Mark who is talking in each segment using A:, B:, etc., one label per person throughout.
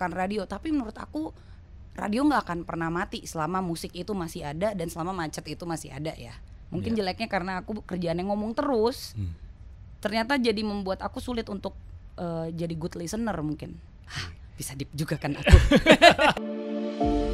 A: akan radio tapi menurut aku radio nggak akan pernah mati selama musik itu masih ada dan selama macet itu masih ada ya mungkin yeah. jeleknya karena aku kerjaannya ngomong terus hmm. ternyata jadi membuat aku sulit untuk uh, jadi good listener mungkin Hah, bisa deep juga kan aku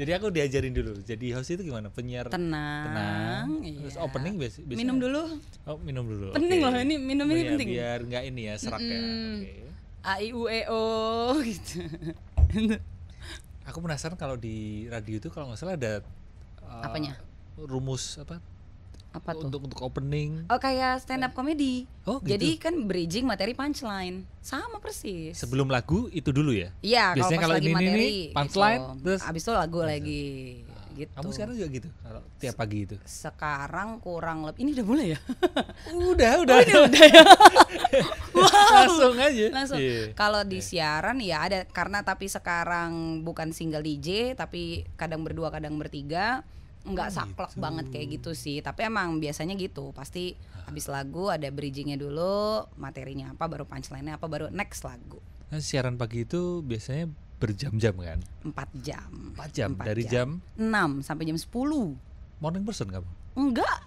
B: Jadi aku diajarin dulu. Jadi host itu gimana? Penyiar tenang. Tenang. Iya. Terus opening oh, biasa, Minum dulu. Oh, minum dulu. Penting okay. loh ini minum oh, ini iya, biar, penting. Biar nggak ini ya serak mm -mm. ya. Okay.
A: A I U E O gitu.
B: aku penasaran kalau di radio itu kalau nggak salah ada uh, apanya? Rumus apa? Apa tuh? Untuk untuk opening.
A: Oh kayak stand up comedy. Oh gitu. Jadi kan bridging materi punchline. Sama persis. Sebelum
B: lagu itu dulu ya? Iya, biasanya kalau, ini, materi, ini gitu. punchline gitu.
A: terus abis itu lagu iya. lagi. Gitu. Kamu sekarang juga gitu? Kalau tiap pagi itu? Sekarang kurang lebih ini udah mulai ya? udah, udah. Oh, ini udah ya. wow. Langsung aja. Langsung. Yeah. Kalau di iya. siaran ya ada karena tapi sekarang bukan single DJ tapi kadang berdua, kadang bertiga nggak oh, saklek gitu. banget kayak gitu sih tapi emang biasanya gitu pasti ah. habis lagu ada bridgingnya dulu materinya apa baru punchline-nya apa baru next lagu
B: nah, siaran pagi itu biasanya berjam-jam kan
A: empat jam empat jam 4 dari jam. enam sampai jam sepuluh morning person kamu enggak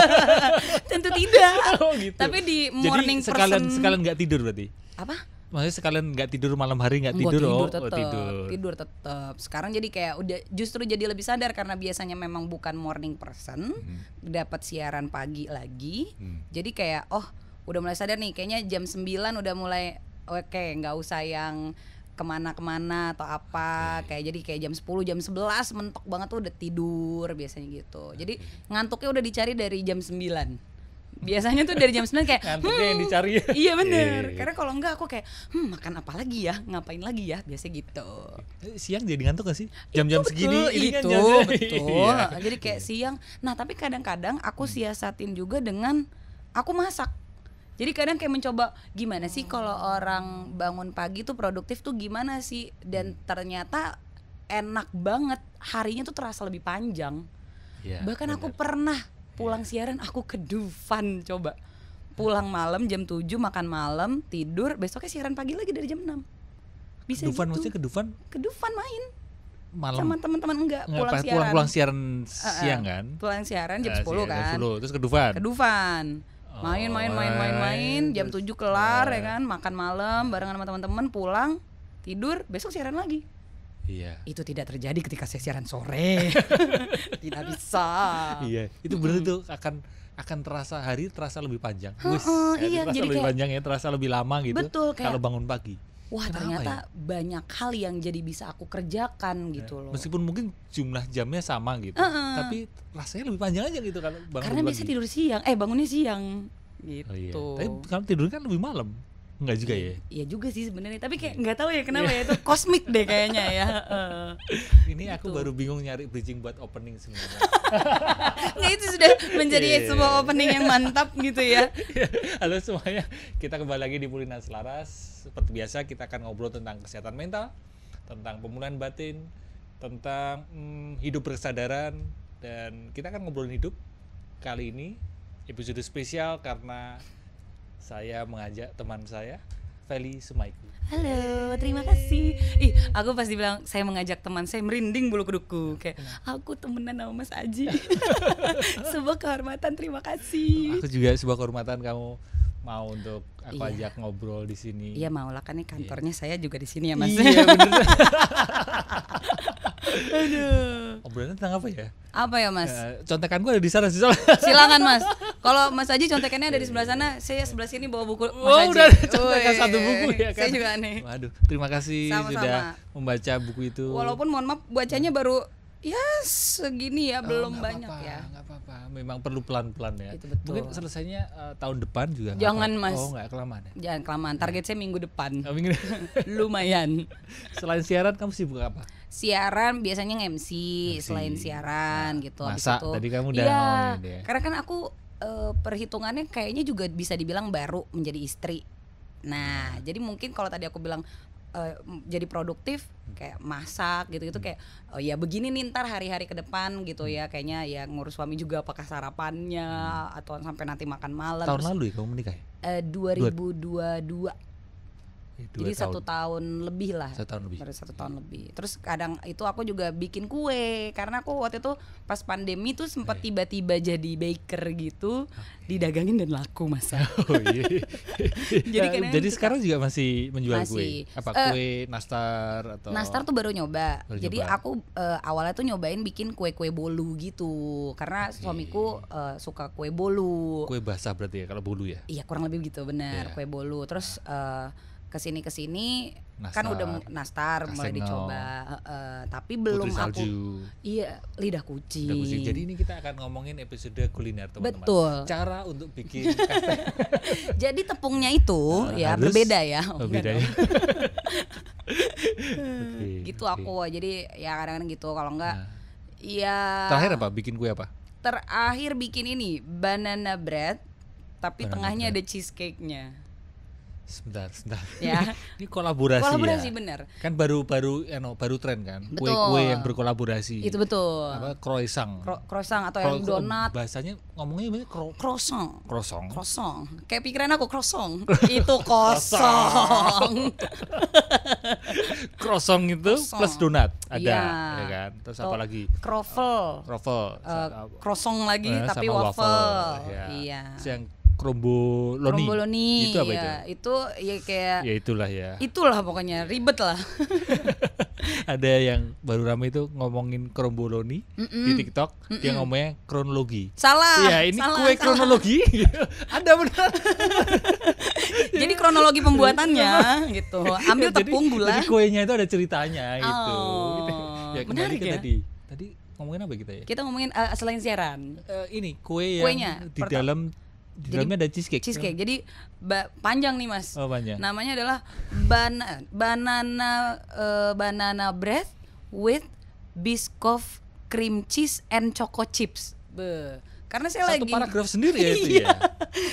A: tentu tidak oh, gitu. tapi di morning Jadi, person sekalian sekalian
B: nggak tidur berarti apa maksudnya sekalian nggak tidur malam hari nggak tidur, tidur oh, tidur tidur tidur tidur
A: tetap sekarang jadi kayak udah justru jadi lebih sadar karena biasanya memang bukan morning person hmm. dapat siaran pagi lagi hmm. jadi kayak oh udah mulai sadar nih kayaknya jam 9 udah mulai oke okay, nggak usah yang kemana-kemana atau apa okay. kayak jadi kayak jam 10 jam 11 mentok banget tuh udah tidur biasanya gitu jadi ngantuknya udah dicari dari jam 9 biasanya tuh dari jam 9 kayak
B: hmm, yang dicari
A: iya bener yeah. Iya, iya. karena kalau enggak aku kayak hmm makan apa lagi ya ngapain lagi ya biasanya gitu eh, siang jadi ngantuk gak sih kan
B: jam-jam segini betul, ini itu kan betul iya.
A: jadi kayak siang nah tapi kadang-kadang aku hmm. siasatin juga dengan aku masak jadi kadang kayak mencoba gimana sih kalau orang bangun pagi tuh produktif tuh gimana sih dan hmm. ternyata enak banget harinya tuh terasa lebih panjang. yeah, Bahkan bener. aku pernah pulang iya. siaran aku ke Dufan coba pulang malam jam 7 makan malam tidur besoknya siaran pagi lagi dari jam 6 bisa Dufan gitu. maksudnya ke Dufan ke Dufan main malam sama teman-teman enggak pulang siaran pulang, pulang siaran siang kan pulang siaran jam ah, sepuluh kan 10. terus ke Dufan ke Dufan main main main main oh, main jam 7 kelar ya ah. kan makan malam barengan sama teman-teman pulang tidur besok siaran lagi Iya. Itu tidak terjadi ketika saya siaran sore. tidak bisa. Iya, itu benar
B: itu akan akan terasa hari terasa lebih panjang. Wis, iya, terasa jadi lebih kayak, panjang ya, terasa lebih lama gitu. Betul, kayak, kalau bangun pagi.
A: Wah, Kenapa ternyata ya? banyak hal yang jadi bisa aku kerjakan iya. gitu loh.
B: Meskipun mungkin jumlah jamnya sama gitu, uh,
A: uh. tapi rasanya lebih
B: panjang aja gitu kalau bangun Karena pagi. biasa tidur
A: siang, eh bangunnya siang
B: gitu. Oh, iya. Gitu. Tapi kalau tidur kan lebih malam. Enggak juga ya?
A: Iya juga sih sebenarnya, tapi kayak iya. nggak tahu ya kenapa iya. ya itu kosmik deh kayaknya ya. Uh,
B: ini gitu. aku baru bingung nyari bridging buat opening sebenarnya.
A: nah, itu sudah menjadi yeah. sebuah opening yang mantap gitu ya. Iya.
B: Halo semuanya, kita kembali lagi di Pulina Selaras. Seperti biasa kita akan ngobrol tentang kesehatan mental, tentang pemulihan batin, tentang hmm, hidup berkesadaran dan kita akan ngobrolin hidup kali ini episode spesial karena saya mengajak teman saya Feli Sumaiku.
A: Halo, terima kasih. Ih, aku pas dibilang saya mengajak teman saya merinding bulu kuduku ya, kayak aku temenan sama Mas Aji. Ya. sebuah kehormatan, terima kasih. Aku
B: juga sebuah kehormatan kamu mau untuk aku iya. ajak ngobrol
A: di sini. Iya, maulah kan kan kantornya iya. saya juga di sini ya, Mas. Iya, Aduh.
B: Obrolannya tentang apa ya? Apa ya mas? Ya, contekan gue ada di sana sih
A: Silakan mas. Kalau mas Haji contekannya ada di sebelah sana, saya sebelah sini bawa buku mas oh, udah ada contekan Uwe. satu buku ya kan? Saya juga aneh.
B: Waduh, terima kasih Sama-sama. sudah membaca buku itu. Walaupun
A: mohon maaf bacanya hmm. baru ya segini ya oh, belum banyak apa -apa, ya nggak apa-apa
B: memang perlu pelan-pelan ya itu betul. mungkin selesainya uh, tahun depan juga jangan mas oh nggak kelamaan
A: ya? jangan kelamaan target ya. saya minggu depan oh, minggu depan. lumayan selain siaran kamu sibuk apa siaran biasanya nge-MC selain siaran nah, gitu Masa, Tadi kamu udah iya, ya. Karena kan aku uh, perhitungannya kayaknya juga bisa dibilang baru menjadi istri. Nah, nah. jadi mungkin kalau tadi aku bilang uh, jadi produktif hmm. kayak masak gitu-gitu hmm. kayak oh ya begini nih ntar hari-hari ke depan gitu hmm. ya kayaknya ya ngurus suami juga apakah sarapannya atau sampai nanti makan malam. Tahun terus, lalu ya kamu menikah? Ya? Eh, uh, 2022.
B: Eh, dua Jadi tahun. satu
A: tahun lebih lah. Satu tahun lebih. Baru satu tahun lebih. Terus kadang itu aku juga bikin kue karena aku waktu itu pas pandemi tuh sempat eh. tiba-tiba jadi baker gitu, okay. didagangin dan laku masa. Oh,
B: iya. jadi nah, jadi sekarang juga masih menjual masih. kue. Apa uh, kue nastar atau Nastar tuh
A: baru nyoba. Baru jadi nyoba. aku uh, awalnya tuh nyobain bikin kue-kue bolu gitu karena okay. suamiku uh, suka kue bolu.
B: Kue basah berarti ya kalau bolu ya?
A: Iya, kurang lebih gitu benar, yeah. kue bolu. Terus uh, kesini kesini
B: kan nastar. kan udah nastar Kasino. mulai dicoba
A: uh, tapi belum Putri aku iya lidah kucing. lidah kucing jadi ini
B: kita akan ngomongin episode kuliner teman-teman betul cara untuk bikin
A: jadi tepungnya itu nah, ya berbeda ya oh, berbeda ya gitu okay. aku jadi ya kadang-kadang gitu kalau enggak nah. ya terakhir
B: apa bikin kue apa
A: terakhir bikin ini banana bread tapi banana tengahnya bread. ada cheesecake-nya
B: sebentar sebentar ya ini kolaborasi ya? kolaborasi ya. bener kan baru baru ya no, baru tren kan kue kue yang berkolaborasi itu betul apa croissant Kro
A: croissant atau Kro yang donat bahasanya ngomongnya kro croissant croissant croissant kayak pikiran aku croissant itu kosong
B: croissant itu croissant. plus donat ada ya, ya kan terus apa lagi croffle croffle uh, croissant
A: lagi uh, tapi waffle, iya Ya. iya
B: yang kromboloni. Kromboloni. Itu apa ya, itu? Iya.
A: Itu ya kayak
B: Ya itulah ya.
A: Itulah pokoknya ribet lah.
B: Ada yang baru ramai itu ngomongin kromboloni mm -mm. di TikTok, mm -mm. dia ngomongnya kronologi. Salah. Iya ini salah, kue salah. kronologi. Ada benar.
A: jadi kronologi pembuatannya iya. gitu. Iya, Ambil tepung gula. Jadi
B: kuenya itu ada ceritanya gitu. oh. gitu. Ya, menarik ya. Tadi. Tadi ngomongin apa kita ya?
A: Kita ngomongin uh, selain siaran. Uh, ini kue yang Kuenya, di dalam di jadi, ada cheesecake. Cheesecake. Jadi ba panjang nih mas. Oh panjang. Namanya adalah bana banana uh, banana bread with biscoff cream cheese and choco chips. Beuh karena saya satu lagi satu paragraf sendiri ya itu iya. ya.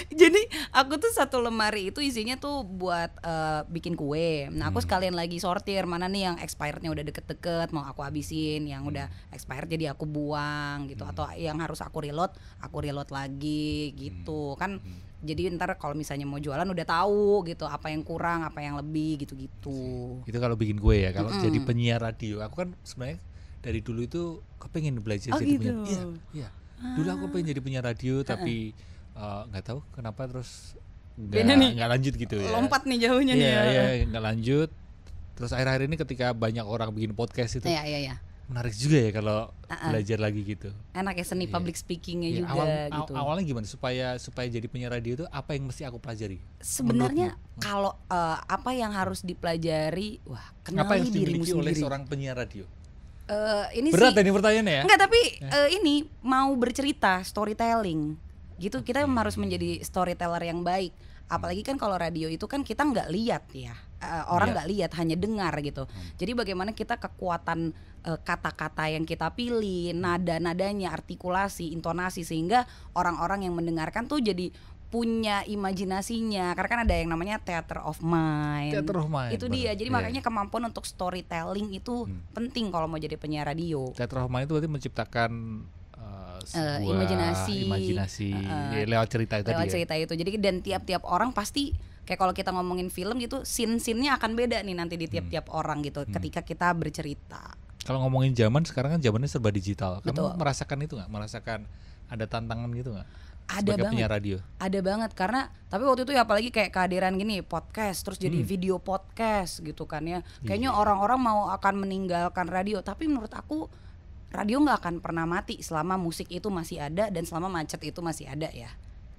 A: Jadi aku tuh satu lemari itu isinya tuh buat uh, bikin kue. Nah, aku hmm. sekalian lagi sortir mana nih yang expirednya udah deket-deket mau aku habisin, yang udah hmm. expired jadi aku buang gitu hmm. atau yang harus aku reload, aku reload lagi gitu. Hmm. Kan hmm jadi ntar kalau misalnya mau jualan udah tahu gitu apa yang kurang apa yang lebih gitu gitu
B: itu kalau bikin kue ya kalau -hmm. jadi penyiar radio aku kan sebenarnya dari dulu itu kepengen belajar oh, jadi gitu. penyiar iya iya ah. dulu aku pengen jadi penyiar radio tapi eh, nggak uh, tahu kenapa terus nggak lanjut gitu ya lompat nih jauhnya yeah, nih iya, ya yeah, nggak lanjut terus akhir-akhir ini ketika banyak orang bikin podcast itu yeah, yeah, yeah. menarik juga ya kalau uh-uh. belajar lagi gitu
A: enak ya seni yeah. public speakingnya yeah. juga Awal, gitu aw, awalnya
B: gimana supaya supaya jadi penyiar radio itu apa yang mesti aku pelajari sebenarnya
A: hmm. kalau uh, apa yang harus dipelajari wah kenali apa yang dirimu sendiri oleh seorang penyiar radio uh, ini berat sih, ini pertanyaannya ya. Enggak, tapi eh. uh, ini mau bercerita, storytelling. Gitu kita okay. harus menjadi storyteller yang baik. Apalagi kan kalau radio itu kan kita nggak lihat ya. Uh, orang iya. nggak lihat hanya dengar gitu. Hmm. Jadi bagaimana kita kekuatan eh, kata -kata yang kita pilih, nada-nadanya, artikulasi, intonasi sehingga orang-orang yang mendengarkan tuh jadi punya imajinasinya karena kan ada yang namanya theater of mind. Theater of mind. Itu dia. Jadi yeah. makanya iya. kemampuan untuk storytelling itu hmm. penting kalau mau jadi penyiar radio. Theater
B: of mind itu berarti menciptakan uh, uh, imajinasi, imajinasi uh, ya, lewat cerita itu. Lewat cerita
A: ya. itu. Jadi dan tiap-tiap orang pasti kayak kalau kita ngomongin film gitu, scene-scene-nya akan beda nih nanti di tiap-tiap hmm. orang gitu hmm. ketika kita bercerita.
B: Kalau ngomongin zaman sekarang kan zamannya serba digital. Kamu Betul. merasakan itu nggak? Merasakan ada tantangan gitu nggak? ada banget. banget radio
A: ada banget karena tapi waktu itu ya apalagi kayak kehadiran gini podcast terus jadi hmm. video podcast gitu kan ya iya kayaknya orang-orang yeah. mau akan meninggalkan radio tapi menurut aku radio nggak akan pernah mati selama musik itu masih ada dan selama macet itu masih ada ya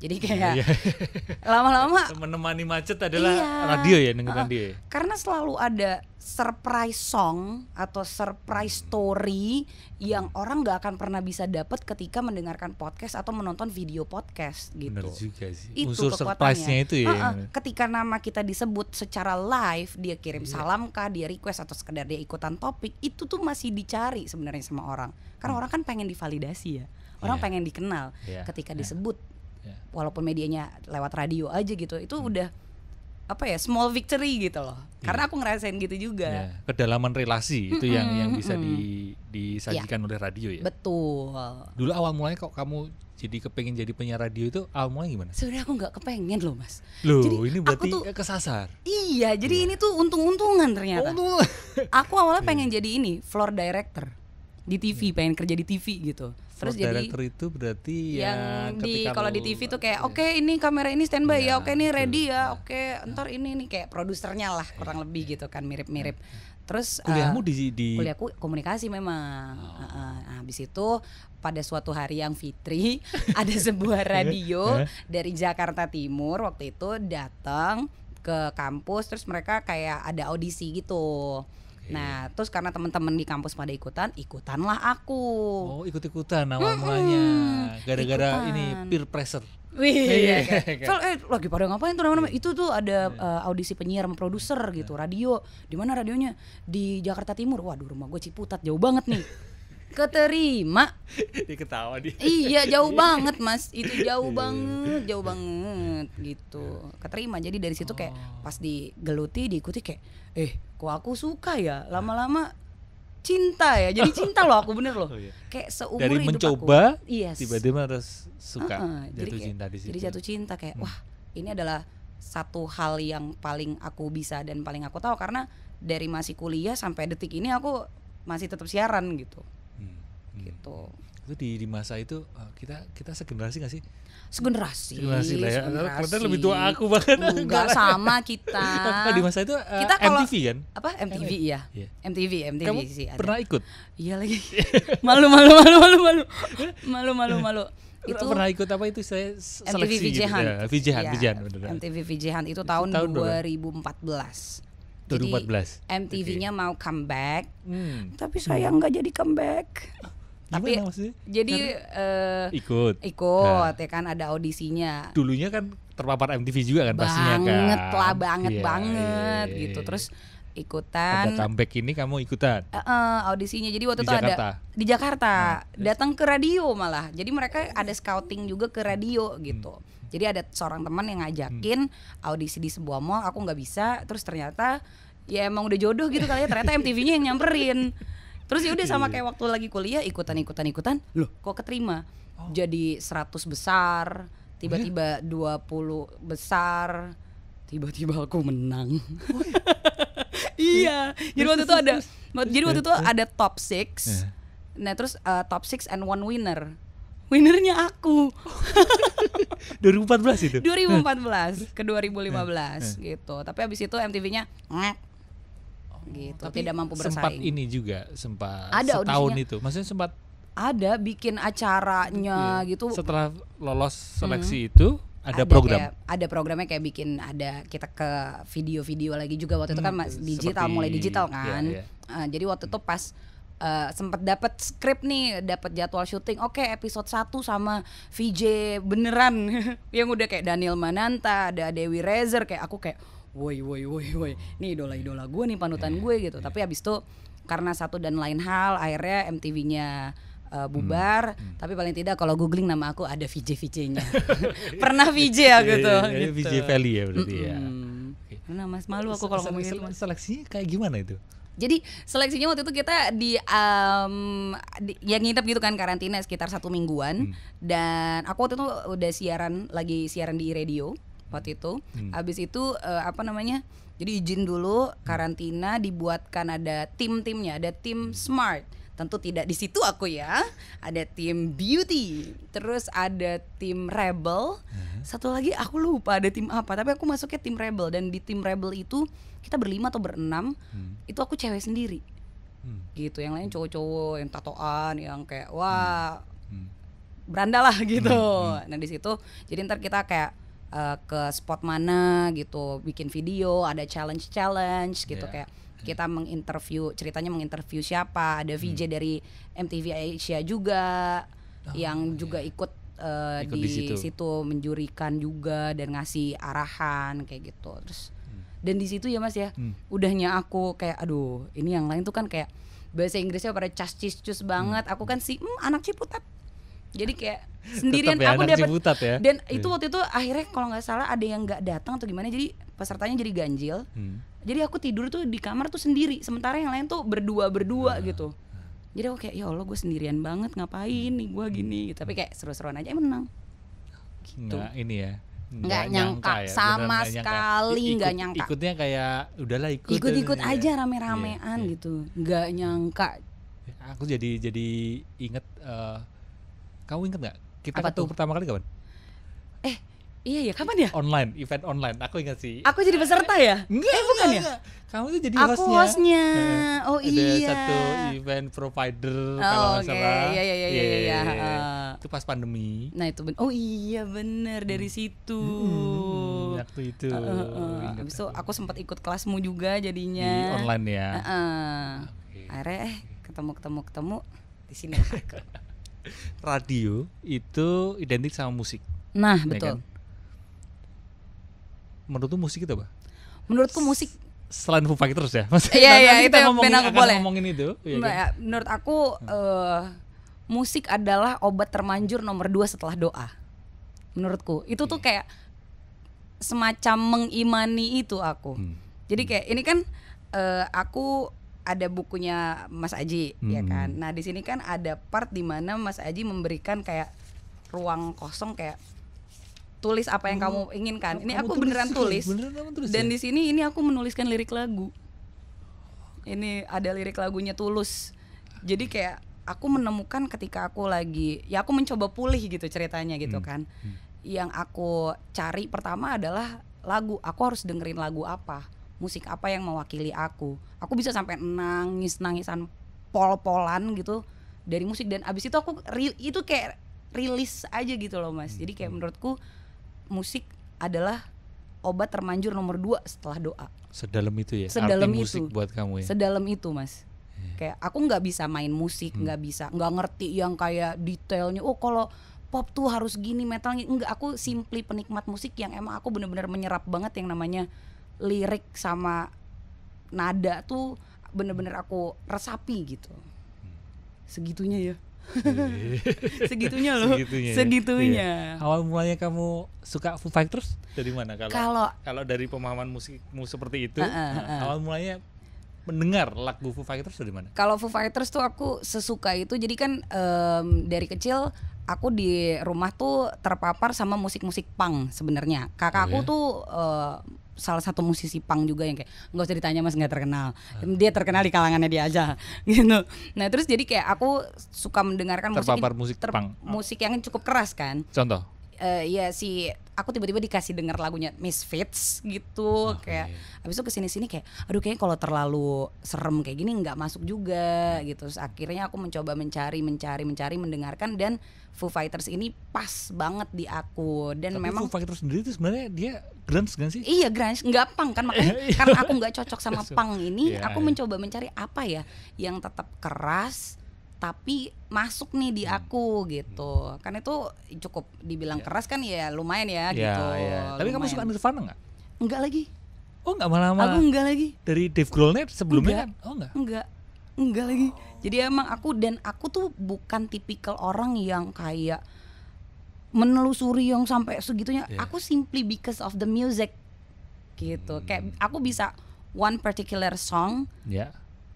A: jadi kayak iya. lama-lama
B: menemani macet adalah iya, radio ya dengan uh, dia. Ya?
A: Karena selalu ada surprise song atau surprise story yang orang nggak akan pernah bisa dapat ketika mendengarkan podcast atau menonton video podcast gitu. Benar
B: juga sih. Itu Unsur surprise-nya itu ya. Uh, uh,
A: ketika nama kita disebut secara live, dia kirim iya. salam kah, dia request atau sekedar dia ikutan topik, itu tuh masih dicari sebenarnya sama orang. Karena hmm. orang kan pengen divalidasi ya iya. orang yeah. pengen dikenal yeah. ketika iya. disebut yeah. walaupun medianya lewat radio aja gitu itu hmm. udah apa ya small victory gitu loh iya. karena aku ngerasain gitu juga yeah.
B: kedalaman relasi itu mm -hmm. yang yang bisa di, disajikan yeah. oleh radio ya
A: betul
B: dulu awal mulanya kok kamu jadi kepengen jadi penyiar radio itu awal mulanya gimana?
A: Sebenarnya aku nggak kepengen loh mas.
B: Loh jadi ini berarti tuh,
A: kesasar. Iya jadi yeah. ini tuh untung-untungan ternyata. Oh, untung. aku awalnya iya. pengen jadi ini floor director di TV yeah. pengen kerja di TV gitu terus jadi director itu berarti ya yang ya, di kalau di TV tuh kayak iya. oke okay, ini kamera ini standby ya, ya oke okay, ini ready ya nah. oke okay, entar ini nih kayak produsernya lah kurang lebih gitu kan mirip-mirip nah. terus kuliahmu uh, di, di kuliahku komunikasi memang oh. uh, nah, habis itu pada suatu hari yang Fitri ada sebuah radio eh? dari Jakarta Timur waktu itu datang ke kampus terus mereka kayak ada audisi gitu Nah, terus karena teman-teman di kampus pada ikutan, ikutanlah aku. Oh, ikut-ikutan awal mulanya
B: Hmm, Gara-gara ini peer pressure. Wih, iya, iya. iya. So, eh,
A: lagi pada ngapain tuh nama-nama? Itu tuh ada uh, audisi penyiar sama produser gitu, iya. radio. Di mana radionya? Di Jakarta Timur. Waduh, rumah gue Ciputat jauh banget nih. keterima
B: dia ketawa dia iya jauh banget mas itu jauh banget
A: jauh banget gitu keterima jadi dari situ kayak oh. pas digeluti diikuti kayak eh kok aku suka ya lama-lama cinta ya jadi cinta loh aku bener loh oh, iya. kayak seumur dari hidup mencoba aku, iya. yes. tiba-tiba
B: harus suka uh jatuh jadi cinta di situ jadi jatuh
A: cinta kayak hmm. wah ini adalah satu hal yang paling aku bisa dan paling aku tahu karena dari masih kuliah sampai detik ini aku masih tetap siaran gitu
B: hmm. gitu itu di, di masa itu eh, kita kita segenerasi gak sih segenerasi segenerasi lah ya karena lebih tua aku banget enggak sama kita di masa itu uh, kita kalau, MTV kan
A: apa MTV ya yeah. MTV MTV Kamu sih ada. pernah ikut iya lagi malu malu malu malu malu malu malu malu itu pernah ikut apa itu saya seleksi MTV Vijahan gitu. ya, ya, MTV Vijahan itu tahun, tahun 2014 2014. MTV-nya okay. mau comeback, hmm. tapi saya hmm. nggak jadi comeback tapi maksudnya? jadi uh, ikut ikut nah. ya kan ada audisinya
B: dulunya kan terpapar MTV juga kan pastinya kan banget lah iya, iya, banget
A: banget iya, yeah, gitu terus ikutan ada
B: comeback ini kamu ikutan uh,
A: uh, audisinya jadi waktu di itu Jakarta. ada di Jakarta nah, datang ke radio malah jadi mereka ada scouting juga ke radio gitu hmm. jadi ada seorang teman yang ngajakin hmm. audisi di sebuah mall aku nggak bisa terus ternyata ya emang udah jodoh gitu kali ya ternyata MTV-nya yang nyamperin
B: Terus ya udah sama kayak
A: waktu lagi kuliah ikutan-ikutan ikutan. Loh, kok keterima? Oh. Jadi 100 besar, tiba-tiba oh, iya? 20 besar, tiba-tiba aku menang. Oh, iya. iya. Jadi waktu itu ada jadi waktu itu eh, eh. ada top 6. Yeah. Nah, terus uh, top 6 and one winner. Winnernya aku.
B: 2014 itu.
A: 2014 ke 2015 gitu. Tapi abis itu MTV-nya gitu Tapi tidak mampu bersaing sempat ini
B: juga sempat ada setahun itu maksudnya sempat
A: ada bikin acaranya iya. gitu setelah
B: lolos hmm. seleksi hmm. itu ada, ada program kayak,
A: ada programnya kayak bikin ada kita ke video-video lagi juga waktu hmm, itu kan hmm, digital seperti, mulai digital iya, kan iya, iya. Uh, jadi waktu itu pas uh, eh, sempat dapat skrip nih, dapat jadwal syuting. Oke, okay, episode 1 sama VJ beneran yang udah kayak Daniel Mananta, ada Dewi Rezer kayak aku kayak woi woi woi woi ini idola idola gue nih panutan yeah, gue gitu yeah. tapi abis itu karena satu dan lain hal akhirnya MTV-nya uh, eh, bubar hmm. Hmm. tapi paling tidak kalau googling nama aku ada VJ VJ-nya pernah VJ iya, iya, iya, gitu. tuh gitu. VJ Valley ya berarti mm -hmm. ya nah mas malu aku kalau ngomongin seleksi,
B: seleksinya kayak gimana itu
A: jadi seleksinya waktu itu kita di, um, di yang nginep gitu kan karantina sekitar satu mingguan hmm. dan aku waktu itu udah siaran lagi siaran di radio waktu itu. Hmm. Habis itu uh, apa namanya? Jadi izin dulu hmm. karantina dibuatkan ada tim-timnya, ada tim hmm. smart. Tentu tidak di situ aku ya. Ada tim beauty, terus ada tim rebel. Satu lagi aku lupa ada tim apa, tapi aku masuknya tim rebel dan di tim rebel itu kita berlima atau berenam. Hmm. Itu aku cewek sendiri. Hmm. Gitu, yang lain cowok-cowok, yang tatoan, yang kayak wah hmm. Hmm beranda lah gitu. Hmm, hmm. Nah di situ jadi ntar kita kayak uh, ke spot mana gitu bikin video ada challenge challenge gitu yeah. kayak kita menginterview ceritanya menginterview siapa ada VJ hmm. dari MTV Asia juga oh, yang iya. juga ikut uh, ikut di, di situ. situ menjurikan juga dan ngasih arahan kayak gitu terus hmm. dan di situ ya mas ya hmm. udahnya aku kayak aduh ini yang lain tuh kan kayak bahasa Inggrisnya pada cas banget hmm. aku kan sih hmm, anak ciputat jadi kayak sendirian ya, aku dapat ya. dan yeah. itu waktu itu akhirnya kalau nggak salah ada yang nggak datang atau gimana jadi pesertanya jadi ganjil. Hmm. Jadi aku tidur tuh di kamar tuh sendiri sementara yang lain tuh berdua berdua nah. gitu. Jadi aku kayak ya Allah gue sendirian banget ngapain nih gue gini gitu. Tapi kayak seru-seruan aja menang.
B: Gitu. Nggak ini ya nggak nyangka, nyangka ya, sama nyangka. sekali nggak nyangka. ikutnya kayak udahlah ikut. Ikut-ikut ya. aja iya, rame-ramean
A: yeah, gitu, nggak nyangka.
B: Aku jadi jadi inget uh, kamu inget nggak? Kita Apa ketemu tuh? pertama kali kapan?
A: Eh, iya ya,
B: kapan ya? Online, event online. Aku ingat sih. Aku
A: jadi peserta ya? Enggak, eh, bukan enggak, ya? Kamu tuh jadi aku hostnya. hostnya. Nah, oh ada iya. satu
B: event provider oh, kalau nggak okay. salah. Iya iya iya iya. iya. Uh. Itu pas pandemi.
A: Nah itu ben Oh iya bener dari hmm. situ. Hmm, waktu itu. Uh, uh, uh. Abis itu aku sempat ikut kelasmu juga jadinya. Di online ya. Uh, uh. Okay. Akhirnya eh ketemu ketemu ketemu di sini
B: radio itu identik sama musik. Nah, ya betul. Kan? Menurutmu musik itu apa?
A: Menurutku musik
B: selain Foo Fighters ya. Iya, Maksudnya iya, iya, kita itu ngomongin, aku boleh. ngomongin itu. Iya kan? Ya kan?
A: Menurut aku uh, musik adalah obat termanjur nomor dua setelah doa. Menurutku itu tuh iya. kayak semacam mengimani itu aku. Hmm. Jadi kayak ini kan uh, aku ada bukunya Mas Aji ya hmm. ya kan. Nah, di sini kan ada part di mana Mas Aji memberikan kayak ruang kosong kayak tulis apa yang oh, kamu, inginkan. ini aku beneran tulis. dan ya? di sini ini aku menuliskan lirik lagu. Ini ada lirik lagunya Tulus. Jadi kayak aku menemukan ketika aku lagi ya aku mencoba pulih gitu ceritanya gitu hmm. kan. Hmm. Yang aku cari pertama adalah lagu. Aku harus dengerin lagu apa musik apa yang mewakili aku aku bisa sampai nangis nangisan pol-polan gitu dari musik dan abis itu aku itu kayak rilis aja gitu loh mas jadi kayak hmm. menurutku musik adalah obat termanjur nomor dua setelah doa
B: sedalam itu ya sedalam arti musik itu buat kamu ya sedalam
A: itu mas iya. kayak aku nggak bisa main musik hmm. nggak hmm. bisa nggak ngerti yang kayak detailnya oh kalau pop tuh harus gini metal enggak aku simply penikmat musik yang emang aku bener-bener menyerap banget yang namanya lirik sama nada tuh bener-bener aku resapi gitu segitunya ya
B: iya. segitunya loh segitunya, ya. segitunya. Iya. awal mulanya kamu suka Foo Fighters dari mana kalau kalau dari pemahaman musikmu seperti itu uh, uh, uh. awal mulanya mendengar lagu Foo Fighters dari mana?
A: Kalau Foo Fighters tuh aku sesuka itu jadi kan um, dari kecil aku di rumah tuh terpapar sama musik-musik punk sebenarnya. Kakak oh, aku iya? tuh uh, salah satu musisi punk juga yang kayak nggak usah ditanya mas nggak terkenal ah. dia terkenal di kalangannya dia aja gitu nah terus jadi kayak aku suka mendengarkan musik terpapar musik, musik punk musik yang cukup keras kan contoh uh, ya si aku tiba-tiba dikasih denger lagunya Miss Misfits gitu okay. kayak habis itu kesini sini kayak aduh kayaknya kalau terlalu serem kayak gini nggak masuk juga gitu Terus akhirnya aku mencoba mencari mencari mencari mendengarkan dan Foo Fighters ini pas banget di aku dan Tapi memang Foo Fighters sendiri itu sebenarnya dia grunge kan sih iya grunge nggak pang kan makanya iya. karena aku nggak cocok sama pang ini yeah, aku iya. mencoba mencari apa ya yang tetap keras tapi masuk nih di hmm. aku gitu hmm. kan itu cukup dibilang yeah. keras kan ya lumayan ya yeah, gitu yeah. tapi lumayan. kamu suka Nirvana nggak nggak lagi oh
B: nggak malah aku nggak lagi dari Dave Grohlnya sebelumnya enggak. kan
A: oh nggak nggak nggak lagi jadi emang aku dan aku tuh bukan tipikal orang yang kayak menelusuri yang sampai segitunya yeah. aku simply because of the music gitu hmm. kayak aku bisa one particular song yeah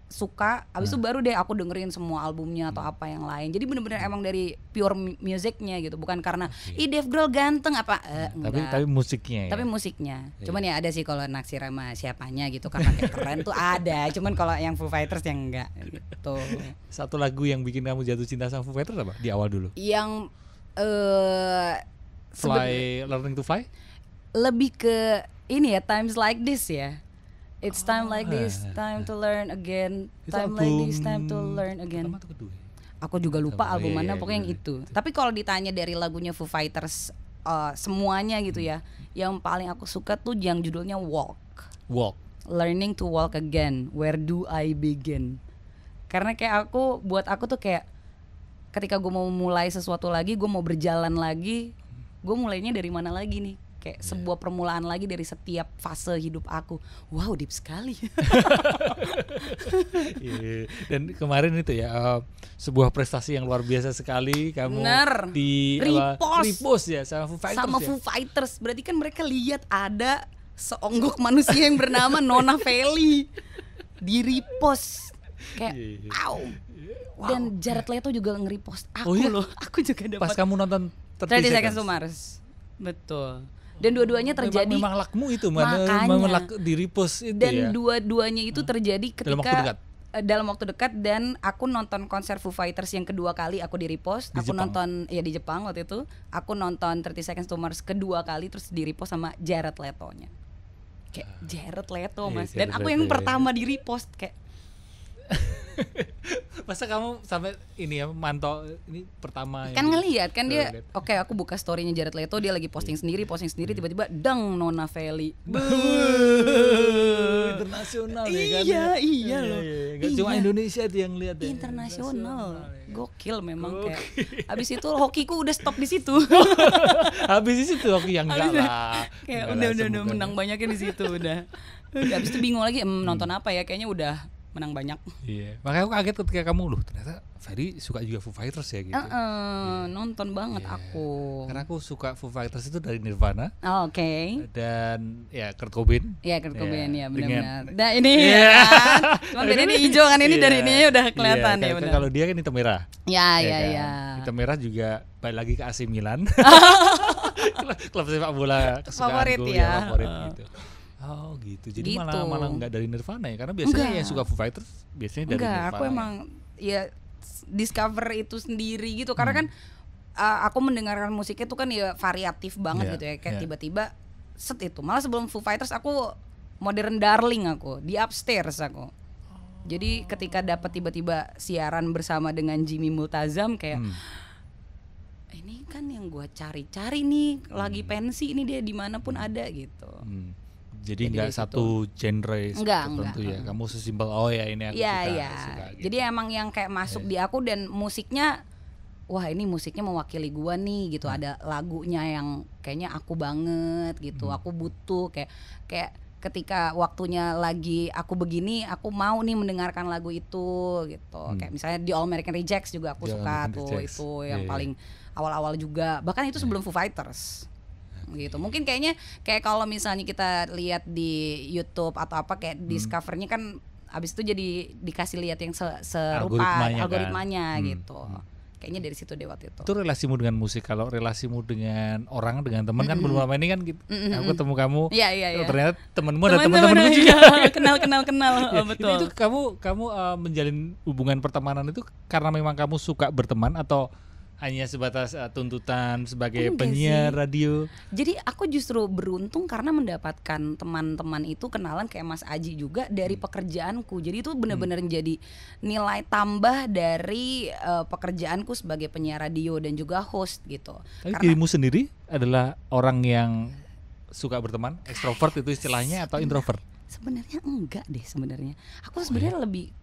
A: suka abis itu hmm. baru deh aku dengerin semua albumnya atau hmm. apa yang lain jadi bener-bener emang dari pure musicnya gitu bukan karena iya. ih Dev Girl ganteng apa eh, iya, enggak. tapi tapi
B: musiknya ya? tapi
A: musiknya iya. cuman ya ada sih kalau naksir sama siapanya gitu karena kayak keren tuh ada cuman kalau yang Foo Fighters yang enggak gitu
B: satu lagu yang bikin kamu jatuh cinta sama Foo Fighters apa di awal dulu
A: yang eh uh, fly
B: learning to fly
A: lebih ke ini ya times like this ya It's time like this, ah. time to learn again. Time like this, time to learn again. Ya? Aku juga lupa album oh, mana, iya, iya, pokoknya iya, yang itu. itu. Tapi kalau ditanya dari lagunya Foo Fighters uh, semuanya gitu ya, yang paling aku suka tuh yang judulnya Walk. Walk. Learning to walk again. Where do I begin? Karena kayak aku, buat aku tuh kayak ketika gue mau mulai sesuatu lagi, gue mau berjalan lagi, gue mulainya dari mana lagi nih? kayak yeah. sebuah permulaan lagi dari setiap fase hidup aku wow deep sekali
B: iya, iya. dan kemarin itu ya uh, sebuah prestasi yang luar biasa sekali kamu Bener. di repost. repost ya sama Foo Fighters sama ya. Foo
A: Fighters berarti kan mereka lihat ada seonggok manusia yang bernama Nona Feli di repost kayak yeah. Iya. wow. dan Jared Leto juga nge aku oh, iya? loh aku juga dapat pas kamu nonton 30 Seconds to Mars betul dan dua-duanya terjadi memang, memang lakmu itu makanya memang
B: di repost itu dan ya.
A: dua-duanya itu hmm. terjadi ketika dalam waktu dekat eh, dalam waktu dekat dan aku nonton konser Foo Fighters yang kedua kali aku di repost aku Jepang. nonton ya di Jepang waktu itu aku nonton 30 Seconds to Mars kedua kali terus di repost sama Jared Leto nya kayak ah. Jared Leto iya, mas dan aku yang iya, iya. pertama yeah. di repost kayak
B: Masa kamu sampai ini ya mantau ini pertama Kan ngelihat kan dia
A: oke okay, aku buka storynya Jared Leto dia lagi posting iya. sendiri posting sendiri iya. tiba-tiba dang Nona Feli.
B: internasional
A: ya kan. Iya ya? Iya, iya loh. Gak cuma Indonesia itu yang lihat ya. Internasional. Gokil memang kayak. Abis itu hokiku udah stop di situ.
B: Habis itu hoki yang enggak lah. Kayak udah udah udah menang banyaknya di situ udah.
A: Habis itu bingung lagi nonton apa ya kayaknya udah menang banyak.
B: Iya. Makanya aku kaget ketika kamu loh ternyata Ferry suka juga Foo Fighters ya gitu. Uh, uh,
A: yeah. nonton banget yeah. aku. Karena
B: aku suka Foo Fighters itu dari Nirvana.
A: Oh, Oke. Okay.
B: Dan ya Kurt Cobain. Iya yeah, Kurt iya, Cobain ya, ya benar-benar. Nah ini yeah. Ya kan. Cuma ini hijau kan ini yeah. dari ini udah iya, kelihatan yeah, ya kan benar. Kalau dia kan hitam merah. Ya, iya iya iya. Hitam merah juga balik lagi ke AC Milan. klub sepak bola favorit ya. ya favorit gitu. Oh gitu. Jadi gitu. malah malah nggak dari Nirvana ya karena biasanya enggak. yang suka Foo Fighters biasanya dari enggak, Nirvana. aku ya? emang
A: ya discover itu sendiri gitu karena hmm. kan uh, aku mendengarkan musiknya tuh kan ya variatif banget yeah. gitu ya kayak iya. tiba-tiba yeah. Tiba -tiba, set itu. Malah sebelum Foo Fighters aku modern darling aku di upstairs aku. Jadi ketika dapat tiba-tiba siaran bersama dengan Jimmy Multazam kayak hmm. ini kan yang gue cari-cari nih hmm. lagi pensi ini dia dimanapun hmm. ada gitu. Hmm
B: jadi nggak satu genre enggak, tertentu enggak. ya kamu sesimpel oh ya ini aku ya, suka, ya.
A: gitu. jadi emang yang kayak masuk ya. di aku dan musiknya wah ini musiknya mewakili gua nih gitu hmm. ada lagunya yang kayaknya aku banget gitu hmm. aku butuh kayak kayak ketika waktunya lagi aku begini aku mau nih mendengarkan lagu itu gitu hmm. kayak misalnya di All American Rejects juga aku The suka tuh itu iya, yang yeah, paling awal-awal juga bahkan itu iya. sebelum yeah. Foo Fighters gitu mungkin kayaknya kayak kalau misalnya kita lihat di YouTube atau apa kayak hmm. discovernya kan abis itu jadi dikasih lihat yang se serupa algoritmanya, algoritmanya kan? Hmm. gitu hmm. kayaknya dari situ deh waktu itu
B: itu relasimu dengan musik kalau relasimu dengan orang dengan teman mm -hmm. kan belum lama ini kan gitu, mm -hmm. aku ketemu kamu ya, ya, ya. ternyata temanmu ada teman-teman juga ya, kenal kenal kenal iya. oh, betul itu, itu kamu kamu uh, menjalin hubungan pertemanan itu karena memang kamu suka berteman atau hanya sebatas uh, tuntutan sebagai Enggak penyiar sih. radio.
A: Jadi aku justru beruntung karena mendapatkan teman-teman itu kenalan kayak Mas Aji juga dari hmm. pekerjaanku. Jadi itu benar-benar hmm. jadi nilai tambah dari uh, pekerjaanku sebagai penyiar radio dan juga host gitu. Tapi karena,
B: dirimu sendiri adalah orang yang suka berteman, ekstrovert itu istilahnya atau introvert?
A: Sebenarnya enggak deh sebenarnya. Aku oh, sebenarnya oh, lebih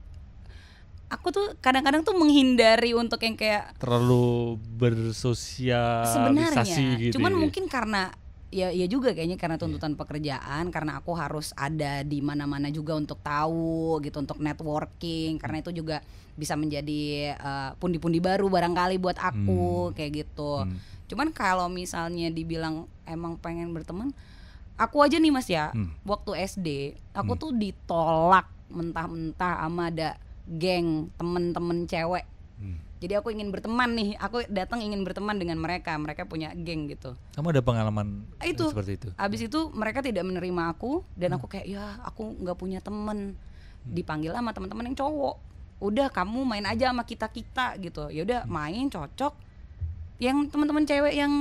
A: aku tuh kadang-kadang tuh menghindari untuk yang kayak
B: terlalu bersosialisasi gitu. Cuman ya. mungkin
A: karena ya ya juga kayaknya karena iya. tuntutan yeah. pekerjaan karena aku harus ada di mana-mana juga untuk tahu gitu untuk networking karena itu juga bisa menjadi eh, pundi-pundi uh, baru barangkali buat aku hmm. kayak gitu. Hmm. Cuman kalau misalnya dibilang emang pengen berteman aku aja nih Mas ya hmm. waktu SD aku hmm. tuh ditolak mentah-mentah sama ada geng temen-temen cewek hmm. jadi aku ingin berteman nih aku datang ingin berteman dengan mereka mereka punya geng gitu
B: kamu ada pengalaman ah, itu seperti itu
A: abis itu mereka tidak menerima aku dan hmm. aku kayak ya aku nggak punya temen hmm. dipanggil sama teman-teman yang cowok udah kamu main aja sama kita kita gitu ya udah hmm. main cocok yang teman-teman cewek yang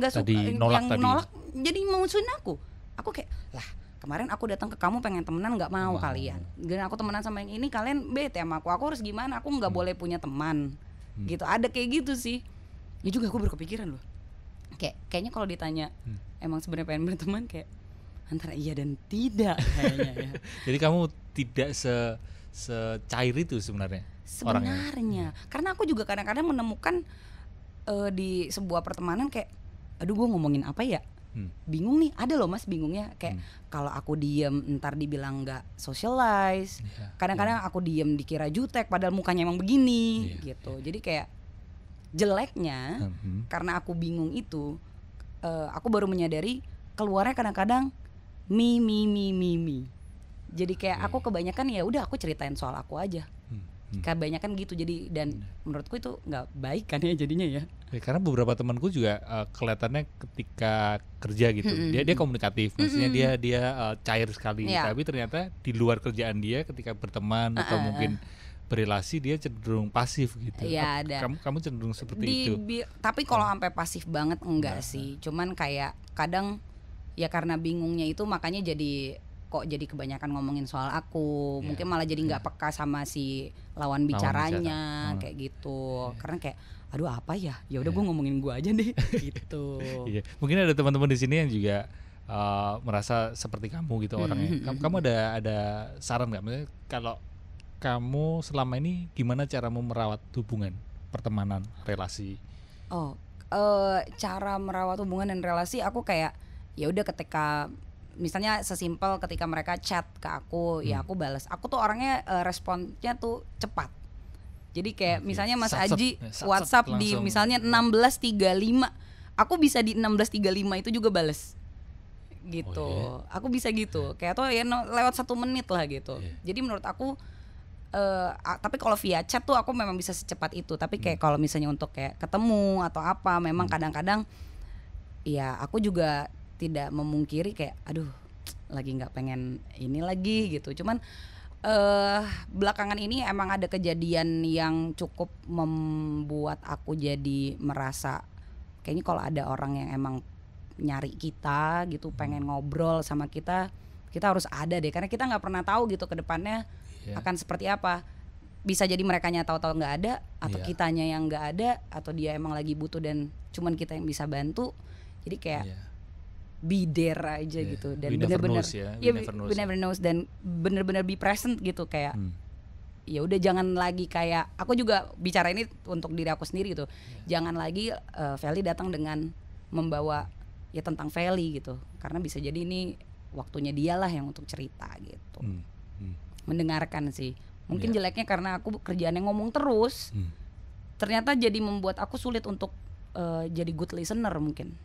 A: nggak suka yang tadi. nolak jadi mau aku aku kayak lah kemarin aku datang ke kamu pengen temenan nggak mau wow. kalian dan aku temenan sama yang ini kalian bete sama aku aku harus gimana aku nggak hmm. boleh punya teman hmm. gitu ada kayak gitu sih ya juga aku berkepikiran loh kayak kayaknya kalau ditanya hmm. emang sebenarnya pengen berteman kayak antara iya dan tidak kayaknya ya.
B: jadi kamu tidak se secair itu sebenarnya sebenarnya
A: orangnya. karena aku juga kadang-kadang menemukan uh, di sebuah pertemanan kayak aduh gue ngomongin apa ya hmm. bingung nih ada loh mas bingungnya kayak hmm. kalau aku diem ntar dibilang nggak socialize iya, iya. kadang-kadang yeah. aku diem dikira jutek padahal mukanya emang begini yeah, gitu yeah. jadi kayak jeleknya uh-huh. karena aku bingung itu uh, aku baru menyadari keluarnya kadang-kadang mi mi mi mi mi jadi kayak okay. Iya, aku kebanyakan ya udah aku ceritain soal aku aja hmm. kan gitu jadi dan iya. menurutku itu nggak baik
B: kan ya jadinya ya, ya karena beberapa temanku juga uh, kelihatannya ketika kerja gitu hmm. dia dia komunikatif maksudnya dia dia uh, cair sekali ya. tapi ternyata di luar kerjaan dia ketika berteman uh -uh. atau mungkin berrelasi dia cenderung pasif gitu. ya, ada. Kamu kamu cenderung seperti di, itu. Bi,
A: tapi kalau ah. sampai pasif banget enggak nah. sih. Cuman kayak kadang ya karena bingungnya itu makanya jadi kok jadi kebanyakan ngomongin soal aku yeah. mungkin malah jadi nggak iya. peka sama si lawan bicaranya lawan bicara. Hmm. kayak gitu yeah. karena kayak aduh apa ya ya udah yeah. gue ngomongin gue aja deh gitu
B: yeah. mungkin ada teman-teman di sini yang juga uh, merasa seperti kamu gitu hmm. orangnya kamu, kamu ada ada saran nggak maksudnya kalau kamu selama ini gimana caramu merawat hubungan pertemanan relasi
A: oh uh, cara merawat hubungan dan relasi aku kayak ya udah ketika misalnya sesimpel ketika mereka chat ke aku ya hmm. ya aku balas aku tuh orangnya uh, responnya tuh cepat jadi kayak okay. misalnya Mas sat Aji ya, Sat-sat WhatsApp langsung. di misalnya 1635 aku bisa di 1635 itu juga balas gitu oh, yeah. aku bisa gitu kayak tuh ya lewat satu menit lah gitu yeah. jadi menurut aku Uh, tapi kalau via chat tuh aku memang bisa secepat itu tapi kayak hmm. kalau misalnya untuk kayak ketemu atau apa memang hmm. kadang-kadang ya aku juga tidak memungkiri kayak aduh lagi nggak pengen ini lagi hmm. gitu cuman uh, belakangan ini emang ada kejadian yang cukup membuat aku jadi merasa kayaknya kalau ada orang yang emang nyari kita gitu hmm. pengen ngobrol sama kita kita harus ada deh karena kita nggak pernah tahu gitu ke depannya yeah. akan seperti apa bisa jadi mereka nya tahu-tahu nggak ada atau yeah. kitanya yang nggak ada atau dia emang lagi butuh dan cuman kita yang bisa bantu jadi kayak yeah be there aja yeah. gitu dan benar-benar ya, iya, ya benar-benar knows dan benar-benar be present gitu kayak hmm. ya udah jangan lagi kayak aku juga bicara ini untuk diri aku sendiri gitu yeah. jangan lagi uh, Feli datang dengan membawa ya tentang Feli gitu karena bisa jadi ini waktunya dialah yang untuk cerita gitu hmm. Hmm. mendengarkan sih mungkin yeah. jeleknya karena aku kerjaannya ngomong terus hmm. ternyata jadi membuat aku sulit untuk uh, jadi good listener mungkin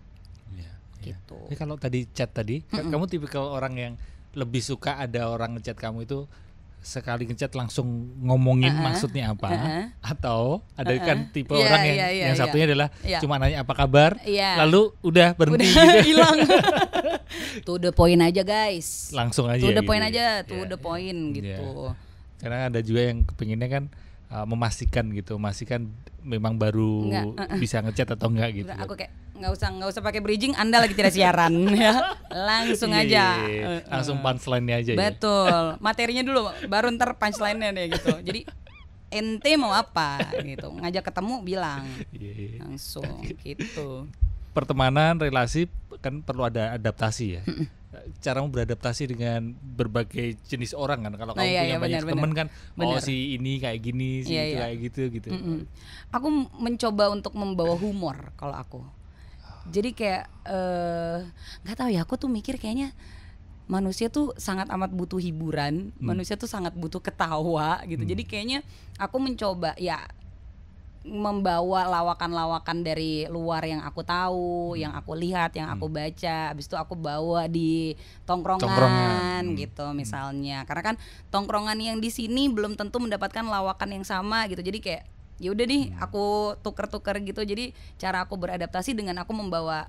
B: Iya. gitu. Jadi kalau tadi chat tadi, mm -mm. kamu tipikal orang yang lebih suka ada orang ngechat kamu itu sekali ngechat langsung ngomongin uh -huh. maksudnya apa uh -huh. atau ada uh -huh. kan tipe yeah, orang yang yeah, yeah, yang iya. satunya adalah yeah. cuma nanya apa kabar yeah. lalu udah berhenti udah gitu. hilang
A: tuh the point aja guys langsung aja tuh the point aja tuh yeah. the point gitu yeah. Ya. Iya.
B: Gitu. karena ada juga yang kepinginnya kan uh, memastikan gitu memastikan memang baru uh -uh. bisa ngechat atau enggak gitu aku
A: kayak nggak usah nggak usah pakai bridging anda lagi tidak siaran ya langsung iya, aja yeah, iya,
B: iya. langsung punchline-nya aja ya.
A: betul ya? materinya dulu baru ntar punchline-nya deh gitu jadi ente mau apa gitu ngajak ketemu bilang langsung gitu
B: pertemanan relasi kan perlu ada adaptasi ya caramu beradaptasi dengan berbagai jenis orang kan kalau nah, kamu iya, punya iya, banyak bener, temen kan bener. oh si ini kayak gini si iya, itu iya. kayak gitu gitu mm -mm.
A: aku mencoba untuk membawa humor kalau aku jadi kayak eh, nggak uh, tahu ya aku tuh mikir kayaknya manusia tuh sangat amat butuh hiburan hmm. manusia tuh sangat butuh ketawa gitu hmm. jadi kayaknya aku mencoba ya membawa lawakan-lawakan dari luar yang aku tahu, hmm. yang aku lihat, yang aku hmm. baca. Habis itu aku bawa di tongkrongan, tongkrongan. Hmm. gitu hmm. misalnya. Karena kan tongkrongan yang di sini belum tentu mendapatkan lawakan yang sama gitu. Jadi kayak ya udah nih aku tuker-tuker gitu jadi cara aku beradaptasi dengan aku membawa